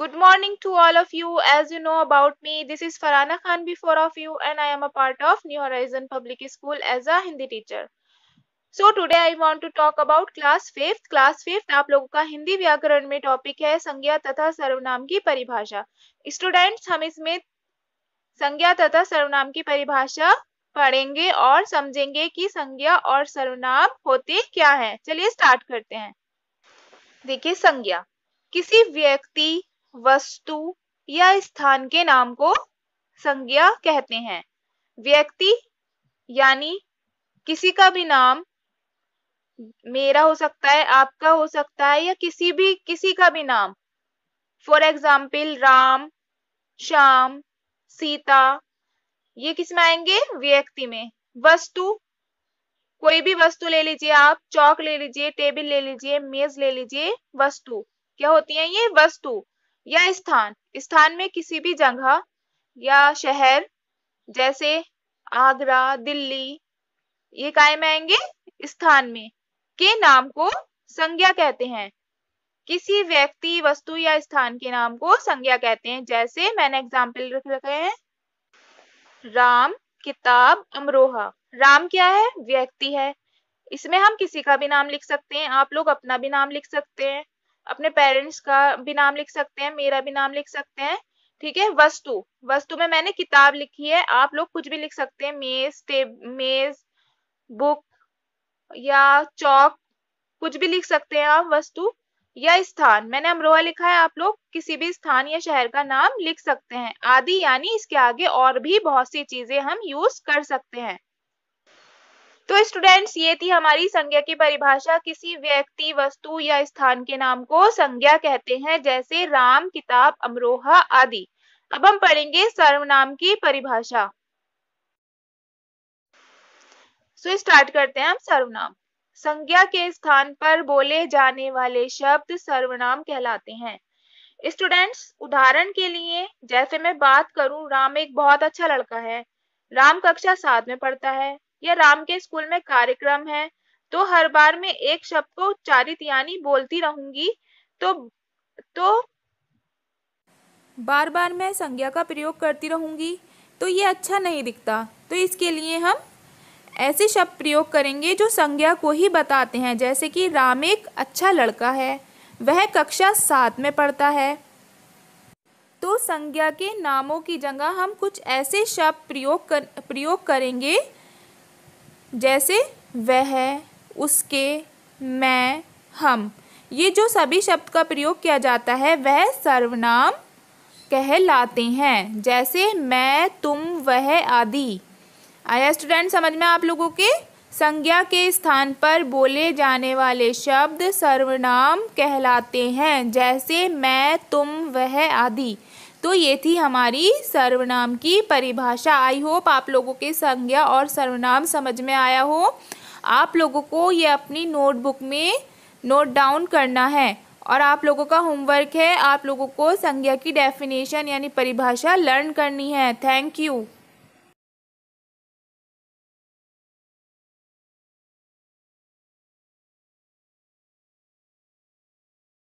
good morning to all of you as you know about me this is farana khan before of you and i am a part of new horizon public school as a hindi teacher so today I want to talk about class fifth class fifth आप लोगों का हिंदी व्याकरण में topic है संज्ञा तथा सर्वनाम की परिभाषा स्टूडेंट्स हम इसमें संज्ञा तथा सर्वनाम की परिभाषा पढ़ेंगे और समझेंगे कि संज्ञा और सर्वनाम होते क्या हैं चलिए स्टार्ट करते हैं देखिए संज्ञा किसी व्यक्ति वस्तु या स्थान के नाम को संज्ञा कहते हैं व्यक्ति यानी किसी का भी नाम मेरा हो सकता है आपका हो सकता है या किसी भी किसी का भी नाम फॉर एग्जाम्पल राम श्याम सीता ये किस में आएंगे व्यक्ति में वस्तु कोई भी वस्तु ले लीजिए आप चौक ले लीजिए टेबल ले लीजिए मेज ले लीजिए वस्तु क्या होती है ये वस्तु या स्थान स्थान में किसी भी जगह या शहर जैसे आगरा दिल्ली ये काय में आएंगे स्थान में के नाम को संज्ञा कहते हैं किसी व्यक्ति वस्तु या स्थान के नाम को संज्ञा कहते हैं जैसे मैंने एग्जाम्पल रख रखे हैं राम किताब अमरोहा राम क्या है व्यक्ति है इसमें हम किसी का भी नाम लिख सकते हैं आप लोग अपना भी नाम लिख सकते हैं अपने पेरेंट्स का भी नाम लिख सकते हैं मेरा भी नाम लिख सकते हैं ठीक है वस्तु वस्तु में मैंने किताब लिखी है आप लोग कुछ भी लिख सकते हैं मेज टेब मेज बुक या चौक कुछ भी लिख सकते हैं आप वस्तु या स्थान मैंने अमरोहा लिखा है आप लोग किसी भी स्थान या शहर का नाम लिख सकते हैं आदि यानी इसके आगे और भी बहुत सी चीजें हम यूज कर सकते हैं तो स्टूडेंट्स ये थी हमारी संज्ञा की परिभाषा किसी व्यक्ति वस्तु या स्थान के नाम को संज्ञा कहते हैं जैसे राम किताब अमरोहा आदि अब हम पढ़ेंगे सर्वनाम की परिभाषा सो so, स्टार्ट करते हैं हम सर्वनाम संज्ञा के स्थान पर बोले जाने वाले शब्द सर्वनाम कहलाते हैं स्टूडेंट्स उदाहरण के लिए जैसे मैं बात करूं राम एक बहुत अच्छा लड़का है राम कक्षा सात में पढ़ता है या राम के स्कूल में कार्यक्रम है तो हर बार मैं एक शब्द को उच्चारित यानी बोलती रहूंगी तो तो बार बार मैं संज्ञा का प्रयोग करती रहूंगी तो ये अच्छा नहीं दिखता तो इसके लिए हम ऐसे शब्द प्रयोग करेंगे जो संज्ञा को ही बताते हैं जैसे कि राम एक अच्छा लड़का है वह कक्षा सात में पढ़ता है तो संज्ञा के नामों की जगह हम कुछ ऐसे शब्द प्रयोग कर प्रयोग करेंगे जैसे वह उसके मैं हम ये जो सभी शब्द का प्रयोग किया जाता है वह सर्वनाम कहलाते हैं जैसे मैं तुम वह आदि आया स्टूडेंट समझ में आप लोगों के संज्ञा के स्थान पर बोले जाने वाले शब्द सर्वनाम कहलाते हैं जैसे मैं तुम वह आदि तो ये थी हमारी सर्वनाम की परिभाषा आई होप आप लोगों के संज्ञा और सर्वनाम समझ में आया हो आप लोगों को ये अपनी नोटबुक में नोट डाउन करना है और आप लोगों का होमवर्क है आप लोगों को संज्ञा की डेफिनेशन यानी परिभाषा लर्न करनी है थैंक यू